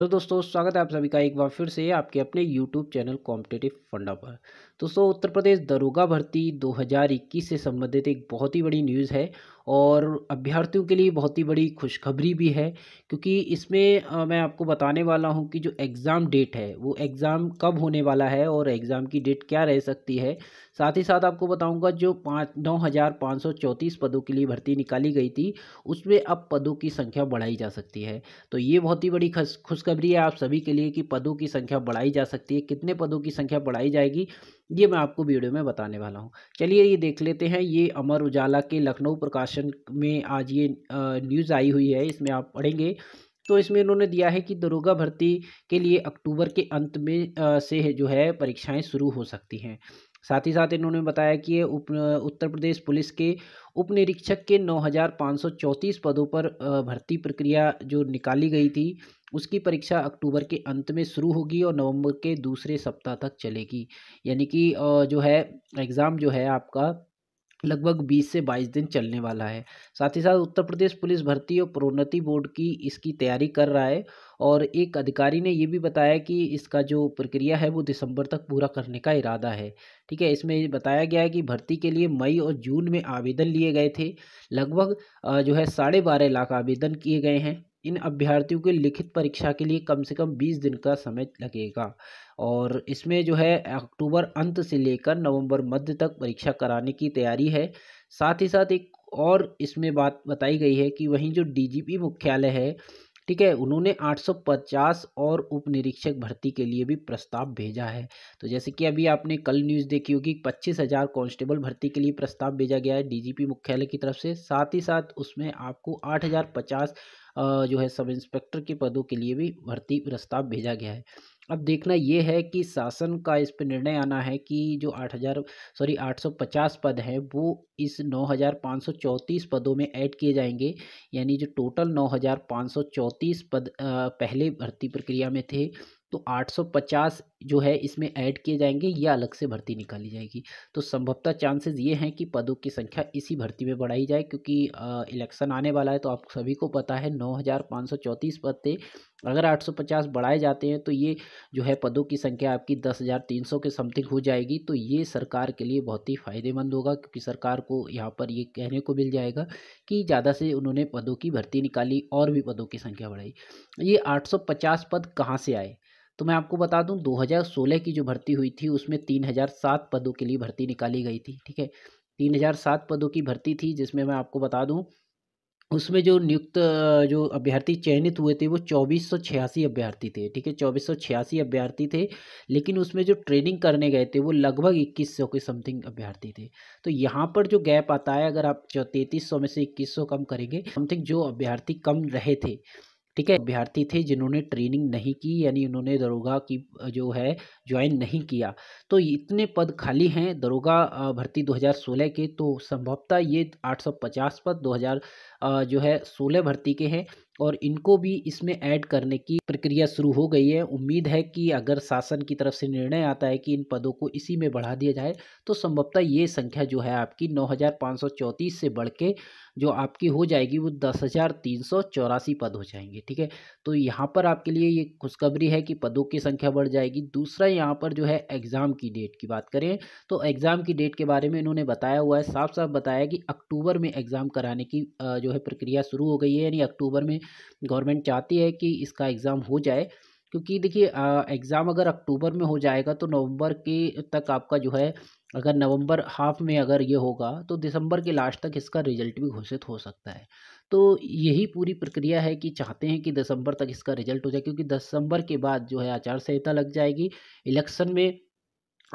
तो दोस्तों स्वागत है आप सभी का एक बार फिर से आपके अपने YouTube चैनल कॉम्पिटेटिव फंडा पर दोस्तों उत्तर प्रदेश दरोगा भर्ती 2021 से संबंधित एक बहुत ही बड़ी न्यूज़ है और अभ्यर्थियों के लिए बहुत ही बड़ी खुशखबरी भी है क्योंकि इसमें मैं आपको बताने वाला हूँ कि जो एग्ज़ाम डेट है वो एग्ज़ाम कब होने वाला है और एग्ज़ाम की डेट क्या रह सकती है साथ ही साथ आपको बताऊंगा जो पाँच नौ हज़ार पाँच सौ चौंतीस पदों के लिए भर्ती निकाली गई थी उसमें अब पदों की संख्या बढ़ाई जा सकती है तो ये बहुत ही बड़ी खुशखबरी है आप सभी के लिए कि पदों की संख्या बढ़ाई जा सकती है कितने पदों की संख्या बढ़ाई जाएगी ये मैं आपको वीडियो में बताने वाला हूँ चलिए ये देख लेते हैं ये अमर उजाला के लखनऊ प्रकाशन में आज ये न्यूज़ आई हुई है इसमें आप पढ़ेंगे तो इसमें इन्होंने दिया है कि दरोगा भर्ती के लिए अक्टूबर के अंत में से जो है परीक्षाएं शुरू हो सकती हैं साथ ही साथ इन्होंने बताया कि उप उत्तर प्रदेश पुलिस के उप निरीक्षक के नौ पदों पर भर्ती प्रक्रिया जो निकाली गई थी उसकी परीक्षा अक्टूबर के अंत में शुरू होगी और नवंबर के दूसरे सप्ताह तक चलेगी यानी कि जो है एग्ज़ाम जो है आपका लगभग 20 से 22 दिन चलने वाला है साथ ही साथ उत्तर प्रदेश पुलिस भर्ती और प्रोन्नति बोर्ड की इसकी तैयारी कर रहा है और एक अधिकारी ने ये भी बताया कि इसका जो प्रक्रिया है वो दिसंबर तक पूरा करने का इरादा है ठीक है इसमें बताया गया है कि भर्ती के लिए मई और जून में आवेदन लिए गए थे लगभग जो है साढ़े बारह लाख आवेदन किए गए हैं इन अभ्यर्थियों के लिखित परीक्षा के लिए कम से कम बीस दिन का समय लगेगा और इसमें जो है अक्टूबर अंत से लेकर नवंबर मध्य तक परीक्षा कराने की तैयारी है साथ ही साथ एक और इसमें बात बताई गई है कि वहीं जो डीजीपी मुख्यालय है ठीक है उन्होंने 850 और उप निरीक्षक भर्ती के लिए भी प्रस्ताव भेजा है तो जैसे कि अभी आपने कल न्यूज़ देखी होगी पच्चीस हज़ार कांस्टेबल भर्ती के लिए प्रस्ताव भेजा गया है डीजीपी मुख्यालय की तरफ से साथ ही साथ उसमें आपको जो है सब इंस्पेक्टर के पदों के लिए भी भर्ती प्रस्ताव भेजा गया है अब देखना ये है कि शासन का इस पर निर्णय आना है कि जो आठ हज़ार सॉरी आठ सौ पचास पद हैं वो इस चौंतीस पदों में ऐड किए जाएंगे यानी जो टोटल चौंतीस पद पहले भर्ती प्रक्रिया में थे तो 850 जो है इसमें ऐड किए जाएंगे या अलग से भर्ती निकाली जाएगी तो संभवतः चांसेस ये हैं कि पदों की संख्या इसी भर्ती में बढ़ाई जाए क्योंकि इलेक्शन आने वाला है तो आप सभी को पता है नौ पद थे अगर 850 बढ़ाए जाते हैं तो ये जो है पदों की संख्या आपकी 10,300 के समथिंग हो जाएगी तो ये सरकार के लिए बहुत ही फ़ायदेमंद होगा क्योंकि सरकार आपको यहाँ पर ये कहने को मिल जाएगा कि ज़्यादा से उन्होंने पदों की भर्ती निकाली और भी पदों की संख्या बढ़ाई ये 850 पद कहाँ से आए तो मैं आपको बता दूं 2016 की जो भर्ती हुई थी उसमें 3007 पदों के लिए भर्ती निकाली गई थी ठीक है 3007 पदों की भर्ती थी जिसमें मैं आपको बता दूं उसमें जो नियुक्त जो अभ्यर्थी चयनित हुए थे वो चौबीस सौ छियासी अभ्यर्थी थे ठीक है चौबीस सौ छियासी अभ्यर्थी थे लेकिन उसमें जो ट्रेनिंग करने गए थे वो लगभग इक्कीस सौ के समथिंग अभ्यर्थी थे तो यहाँ पर जो गैप आता है अगर आप तैंतीस सौ में से इक्कीस सौ कम करेंगे समथिंग जो अभ्यर्थी कम रहे थे ठीक है अभ्यर्थी थे जिन्होंने ट्रेनिंग नहीं की यानी उन्होंने दरोगा की जो है ज्वाइन नहीं किया तो इतने पद खाली हैं दरोगा भर्ती 2016 के तो संभवतः ये 850 पद 2000 जो है 16 भर्ती के हैं और इनको भी इसमें ऐड करने की प्रक्रिया शुरू हो गई है उम्मीद है कि अगर शासन की तरफ से निर्णय आता है कि इन पदों को इसी में बढ़ा दिया जाए तो संभवतः ये संख्या जो है आपकी नौ से बढ़ के जो आपकी हो जाएगी वो दस हज़ार तीन सौ चौरासी पद हो जाएंगे ठीक है तो यहाँ पर आपके लिए ये खुशखबरी है कि पदों की संख्या बढ़ जाएगी दूसरा यहाँ पर जो है एग्ज़ाम की डेट की बात करें तो एग्ज़ाम की डेट के बारे में इन्होंने बताया हुआ है साफ साफ बताया कि अक्टूबर में एग्ज़ाम कराने की जो है प्रक्रिया शुरू हो गई है यानी अक्टूबर में गवर्नमेंट चाहती है कि इसका एग्ज़ाम हो जाए क्योंकि देखिए एग्ज़ाम अगर अक्टूबर में हो जाएगा तो नवंबर के तक आपका जो है अगर नवंबर हाफ में अगर ये होगा तो दिसंबर के लास्ट तक इसका रिजल्ट भी घोषित हो सकता है तो यही पूरी प्रक्रिया है कि चाहते हैं कि दिसंबर तक इसका रिजल्ट हो जाए क्योंकि दिसंबर के बाद जो है आचार संहिता लग जाएगी इलेक्शन में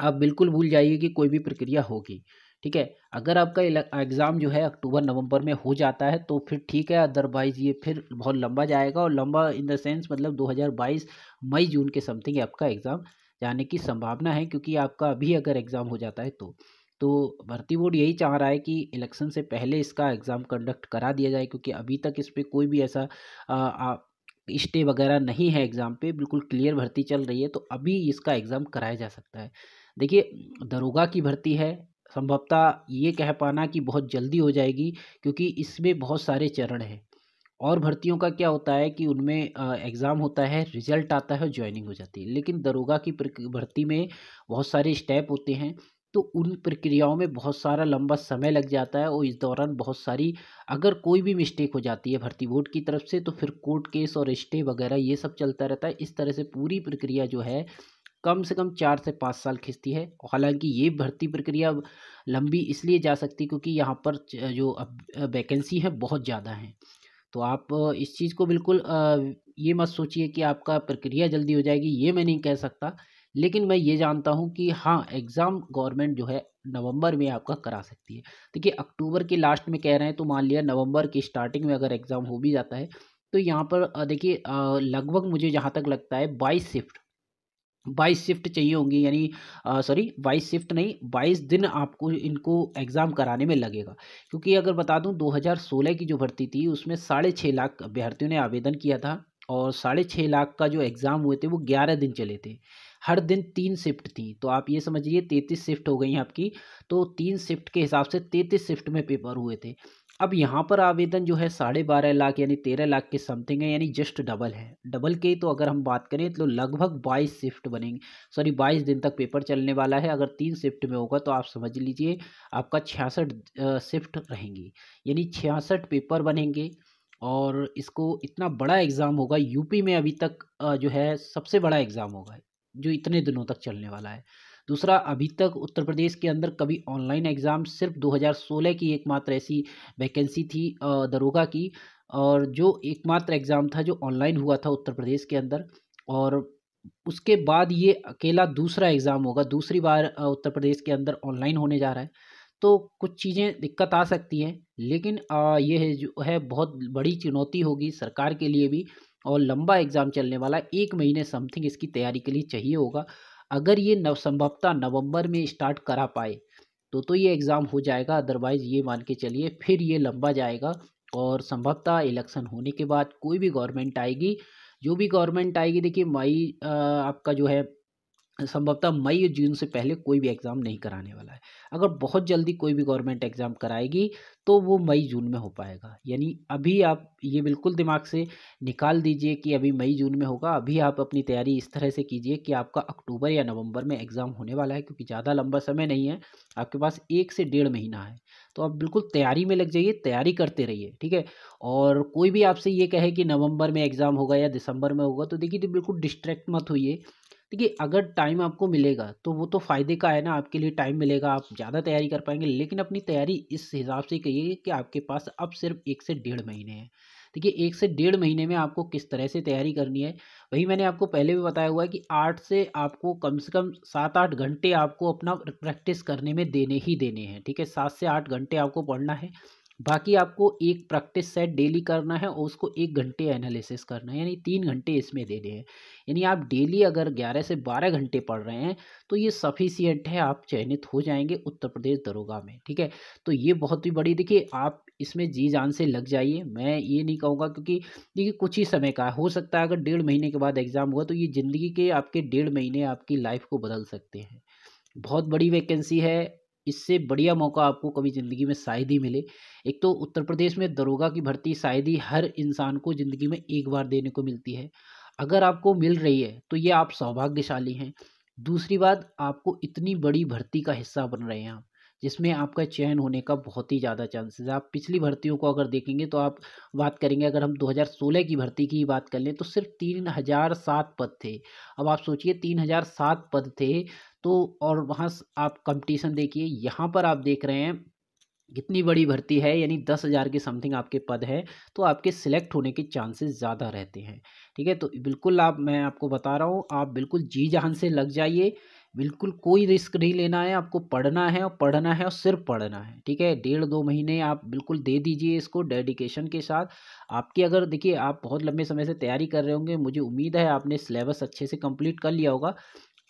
आप बिल्कुल भूल जाइए कि कोई भी प्रक्रिया होगी ठीक है अगर आपका एग्ज़ाम जो है अक्टूबर नवंबर में हो जाता है तो फिर ठीक है अदरवाइज़ ये फिर बहुत लंबा जाएगा और लंबा इन द सेंस मतलब 2022 मई जून के समथिंग आपका एग्ज़ाम जाने की संभावना है क्योंकि आपका अभी अगर एग्ज़ाम हो जाता है तो तो भर्ती बोर्ड यही चाह रहा है कि इलेक्शन से पहले इसका एग्ज़ाम कंडक्ट करा दिया जाए क्योंकि अभी तक इस पर कोई भी ऐसा स्टे वगैरह नहीं है एग्ज़ाम पे बिल्कुल क्लियर भर्ती चल रही है तो अभी इसका एग्ज़ाम कराया जा सकता है देखिए दरोगा की भर्ती है संभवतः ये कह पाना कि बहुत जल्दी हो जाएगी क्योंकि इसमें बहुत सारे चरण हैं और भर्तियों का क्या होता है कि उनमें एग्ज़ाम होता है रिजल्ट आता है और ज्वाइनिंग हो जाती है लेकिन दरोगा की भर्ती में बहुत सारे स्टेप होते हैं तो उन प्रक्रियाओं में बहुत सारा लंबा समय लग जाता है और इस दौरान बहुत सारी अगर कोई भी मिस्टेक हो जाती है भर्ती बोर्ड की तरफ से तो फिर कोर्ट केस और स्टे वगैरह ये सब चलता रहता है इस तरह से पूरी प्रक्रिया जो है कम से कम चार से पाँच साल खींचती है हालांकि ये भर्ती प्रक्रिया लंबी इसलिए जा सकती है क्योंकि यहाँ पर जो वैकेंसी है बहुत ज़्यादा हैं तो आप इस चीज़ को बिल्कुल ये मत सोचिए कि आपका प्रक्रिया जल्दी हो जाएगी ये मैं नहीं कह सकता लेकिन मैं ये जानता हूँ कि हाँ एग्ज़ाम गवर्नमेंट जो है नवंबर में आपका करा सकती है देखिए अक्टूबर के लास्ट में कह रहे हैं तो मान लिया नवंबर की स्टार्टिंग में अगर एग्ज़ाम हो भी जाता है तो यहाँ पर देखिए लगभग मुझे जहाँ तक लगता है बाईस शिफ्ट बाईस शिफ्ट चाहिए होंगी यानी सॉरी बाईस शिफ्ट नहीं बाईस दिन आपको इनको एग्ज़ाम कराने में लगेगा क्योंकि अगर बता दूं 2016 की जो भर्ती थी उसमें साढ़े छः लाख अभ्यर्थियों ने आवेदन किया था और साढ़े छः लाख का जो एग्ज़ाम हुए थे वो ग्यारह दिन चले थे हर दिन तीन शिफ्ट थी तो आप ये समझिए तैतीस शिफ्ट हो गई आपकी तो तीन शिफ्ट के हिसाब से तैंतीस शिफ्ट में पेपर हुए थे अब यहाँ पर आवेदन जो है साढ़े बारह लाख यानी तेरह लाख के समथिंग है यानी जस्ट डबल है डबल के तो अगर हम बात करें तो लगभग बाईस शिफ्ट बनेंगे सॉरी बाईस दिन तक पेपर चलने वाला है अगर तीन शिफ्ट में होगा तो आप समझ लीजिए आपका छियासठ शिफ्ट रहेंगी यानी छियासठ पेपर बनेंगे और इसको इतना बड़ा एग्ज़ाम होगा यूपी में अभी तक जो है सबसे बड़ा एग्ज़ाम होगा जो इतने दिनों तक चलने वाला है दूसरा अभी तक उत्तर प्रदेश के अंदर कभी ऑनलाइन एग्ज़ाम सिर्फ 2016 की एकमात्र ऐसी वैकेंसी थी दरोगा की और जो एकमात्र एग्ज़ाम था जो ऑनलाइन हुआ था उत्तर प्रदेश के अंदर और उसके बाद ये अकेला दूसरा एग्ज़ाम होगा दूसरी बार उत्तर प्रदेश के अंदर ऑनलाइन होने जा रहा है तो कुछ चीज़ें दिक्कत आ सकती हैं लेकिन ये है जो है बहुत बड़ी चुनौती होगी सरकार के लिए भी और लंबा एग्ज़ाम चलने वाला एक महीने समथिंग इसकी तैयारी के लिए चाहिए होगा अगर ये नव संभवतः नवंबर में स्टार्ट करा पाए तो तो ये एग्ज़ाम हो जाएगा अदरवाइज़ ये मान के चलिए फिर ये लंबा जाएगा और संभवतः इलेक्शन होने के बाद कोई भी गवर्नमेंट आएगी जो भी गवर्नमेंट आएगी देखिए मई आपका जो है संभवतः मई या जून से पहले कोई भी एग्ज़ाम नहीं कराने वाला है अगर बहुत जल्दी कोई भी गवर्नमेंट एग्ज़ाम कराएगी तो वो मई जून में हो पाएगा यानी अभी आप ये बिल्कुल दिमाग से निकाल दीजिए कि अभी मई जून में होगा अभी आप अपनी तैयारी इस तरह से कीजिए कि आपका अक्टूबर या नवंबर में एग्ज़ाम होने वाला है क्योंकि ज़्यादा लंबा समय नहीं है आपके पास एक से डेढ़ महीना है तो आप बिल्कुल तैयारी में लग जाइए तैयारी करते रहिए ठीक है और कोई भी आपसे ये कहे कि नवंबर में एग्ज़ाम होगा या दिसंबर में होगा तो देखिए तो बिल्कुल डिस्ट्रैक्ट मत होइए देखिए अगर टाइम आपको मिलेगा तो वो तो फ़ायदे का है ना आपके लिए टाइम मिलेगा आप ज़्यादा तैयारी कर पाएंगे लेकिन अपनी तैयारी इस हिसाब से कहिए कि आपके पास अब सिर्फ एक से डेढ़ महीने हैं देखिए एक से डेढ़ महीने में आपको किस तरह से तैयारी करनी है वही मैंने आपको पहले भी बताया हुआ है कि आठ से आपको कम से कम सात आठ घंटे आपको अपना प्रैक्टिस करने में देने ही देने हैं ठीक है सात से आठ घंटे आपको पढ़ना है बाकी आपको एक प्रैक्टिस सेट डेली करना है और उसको एक घंटे एनालिसिस करना है यानी तीन घंटे इसमें देने हैं यानी आप डेली अगर ग्यारह से बारह घंटे पढ़ रहे हैं तो ये सफिशियंट है आप चयनित हो जाएंगे उत्तर प्रदेश दरोगा में ठीक है तो ये बहुत ही बड़ी देखिए आप इसमें जी जान से लग जाइए मैं ये नहीं कहूँगा क्योंकि देखिए कुछ ही समय का हो सकता है अगर डेढ़ महीने के बाद एग्ज़ाम हुआ तो ये ज़िंदगी के आपके डेढ़ महीने आपकी लाइफ को बदल सकते हैं बहुत बड़ी वैकेंसी है इससे बढ़िया मौका आपको कभी ज़िंदगी में शायद ही मिले एक तो उत्तर प्रदेश में दरोगा की भर्ती शायद ही हर इंसान को ज़िंदगी में एक बार देने को मिलती है अगर आपको मिल रही है तो ये आप सौभाग्यशाली हैं दूसरी बात आपको इतनी बड़ी भर्ती का हिस्सा बन रहे हैं आप जिसमें आपका चयन होने का बहुत ही ज़्यादा चांसेस है आप पिछली भर्तियों को अगर देखेंगे तो आप बात करेंगे अगर हम 2016 की भर्ती की बात कर लें तो सिर्फ तीन हज़ार सात पद थे अब आप सोचिए तीन हज़ार सात पद थे तो और वहाँ आप कंपटीशन देखिए यहाँ पर आप देख रहे हैं कितनी बड़ी भर्ती है यानी दस हज़ार के समथिंग आपके पद है तो आपके सिलेक्ट होने के चांसेस ज़्यादा रहते हैं ठीक है तो बिल्कुल आप मैं आपको बता रहा हूँ आप बिल्कुल जी जहान से लग जाइए बिल्कुल कोई रिस्क नहीं लेना है आपको पढ़ना है और पढ़ना है और सिर्फ पढ़ना है ठीक है डेढ़ दो महीने आप बिल्कुल दे दीजिए इसको डेडिकेशन के साथ आपकी अगर देखिए आप बहुत लंबे समय से तैयारी कर रहे होंगे मुझे उम्मीद है आपने सिलेबस अच्छे से कंप्लीट कर लिया होगा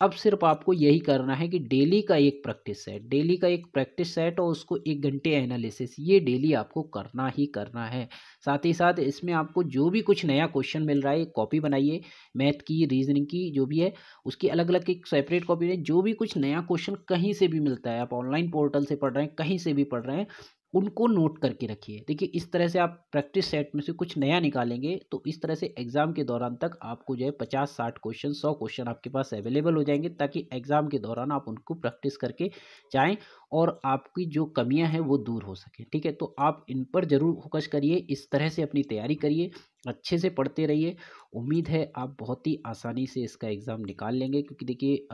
अब सिर्फ आपको यही करना है कि डेली का एक प्रैक्टिस सेट डेली का एक प्रैक्टिस सेट और उसको एक घंटे एनालिसिस ये डेली आपको करना ही करना है साथ ही साथ इसमें आपको जो भी कुछ नया क्वेश्चन मिल रहा है कॉपी बनाइए मैथ की रीजनिंग की जो भी है उसकी अलग अलग एक सेपरेट कॉपी है जो भी कुछ नया क्वेश्चन कहीं से भी मिलता है आप ऑनलाइन पोर्टल से पढ़ रहे हैं कहीं से भी पढ़ रहे हैं उनको नोट करके रखिए देखिए इस तरह से आप प्रैक्टिस सेट में से कुछ नया निकालेंगे तो इस तरह से एग्ज़ाम के दौरान तक आपको जो है पचास साठ क्वेश्चन सौ क्वेश्चन आपके पास अवेलेबल हो जाएंगे ताकि एग्ज़ाम के दौरान आप उनको प्रैक्टिस करके जाएँ और आपकी जो कमियां हैं वो दूर हो सके ठीक है तो आप इन पर ज़रूर फोकस करिए इस तरह से अपनी तैयारी करिए अच्छे से पढ़ते रहिए उम्मीद है आप बहुत ही आसानी से इसका एग्ज़ाम निकाल लेंगे क्योंकि देखिए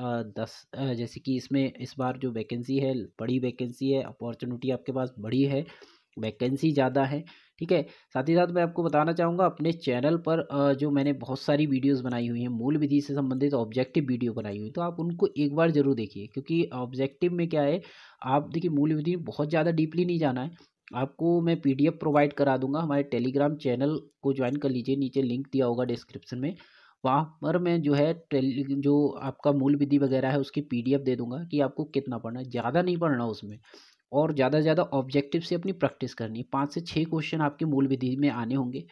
दस जैसे कि इसमें इस बार जो वैकेंसी है बड़ी वैकेंसी है अपॉर्चुनिटी आपके पास बड़ी है वैकेंसी ज़्यादा है ठीक है साथ ही साथ मैं आपको बताना चाहूँगा अपने चैनल पर जो मैंने बहुत सारी वीडियोस बनाई हुई हैं मूल विधि से संबंधित ऑब्जेक्टिव वीडियो बनाई हुई तो आप उनको एक बार ज़रूर देखिए क्योंकि ऑब्जेक्टिव में क्या है आप देखिए मूल विधि में बहुत ज़्यादा डीपली नहीं जाना है आपको मैं पी प्रोवाइड करा दूँगा हमारे टेलीग्राम चैनल को ज्वाइन कर लीजिए नीचे लिंक दिया होगा डिस्क्रिप्शन में वहाँ पर मैं जो है जो आपका मूल विधि वगैरह है उसकी पी दे दूँगा कि आपको कितना पढ़ना है ज़्यादा नहीं पढ़ना उसमें और ज़्यादा से ज़्यादा ऑब्जेक्टिव से अपनी प्रैक्टिस करनी है पाँच से छः क्वेश्चन आपके मूल विधि में आने होंगे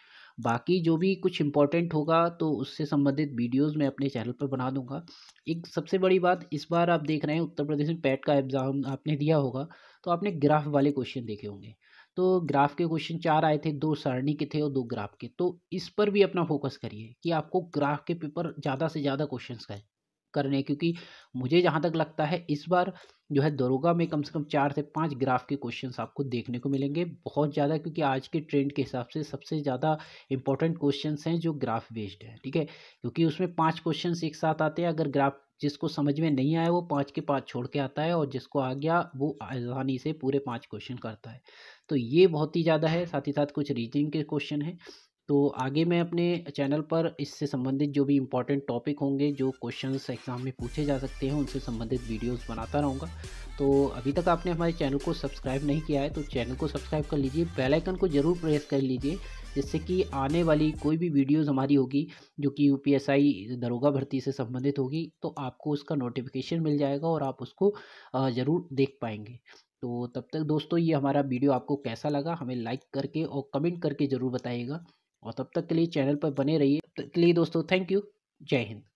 बाकी जो भी कुछ इंपॉर्टेंट होगा तो उससे संबंधित वीडियोस मैं अपने चैनल पर बना दूंगा एक सबसे बड़ी बात इस बार आप देख रहे हैं उत्तर प्रदेश में पैट का एग्ज़ाम आपने दिया होगा तो आपने ग्राफ वाले क्वेश्चन देखे होंगे तो ग्राफ के क्वेश्चन चार आए थे दो सारणी के थे और दो ग्राफ के तो इस पर भी अपना फोकस करिए कि आपको ग्राफ के पेपर ज़्यादा से ज़्यादा क्वेश्चन का है करने क्योंकि मुझे जहाँ तक लगता है इस बार जो है दरोगा में कम से कम चार से पाँच ग्राफ के क्वेश्चंस आपको देखने को मिलेंगे बहुत ज़्यादा क्योंकि आज के ट्रेंड के हिसाब से सबसे ज़्यादा इंपॉर्टेंट क्वेश्चंस हैं जो ग्राफ बेस्ड हैं ठीक है क्योंकि उसमें पाँच क्वेश्चंस एक साथ आते हैं अगर ग्राफ जिसको समझ में नहीं आया वो पाँच के पाँच छोड़ के आता है और जिसको आ गया वो आसानी से पूरे पाँच क्वेश्चन करता है तो ये बहुत ही ज़्यादा है साथ ही साथ कुछ रीजनिंग के क्वेश्चन हैं तो आगे मैं अपने चैनल पर इससे संबंधित जो भी इम्पोर्टेंट टॉपिक होंगे जो क्वेश्चंस एग्ज़ाम में पूछे जा सकते हैं उनसे संबंधित वीडियोस बनाता रहूँगा तो अभी तक आपने हमारे चैनल को सब्सक्राइब नहीं किया है तो चैनल को सब्सक्राइब कर लीजिए बेल आइकन को ज़रूर प्रेस कर लीजिए जिससे कि आने वाली कोई भी वीडियोस हमारी होगी जो कि यूपीएसआई दरोगा भर्ती से संबंधित होगी तो आपको उसका नोटिफिकेशन मिल जाएगा और आप उसको ज़रूर देख पाएंगे तो तब तक दोस्तों ये हमारा वीडियो आपको कैसा लगा हमें लाइक करके और कमेंट करके ज़रूर बताइएगा और तब तक के लिए चैनल पर बने रहिए तब तक के लिए दोस्तों थैंक यू जय हिंद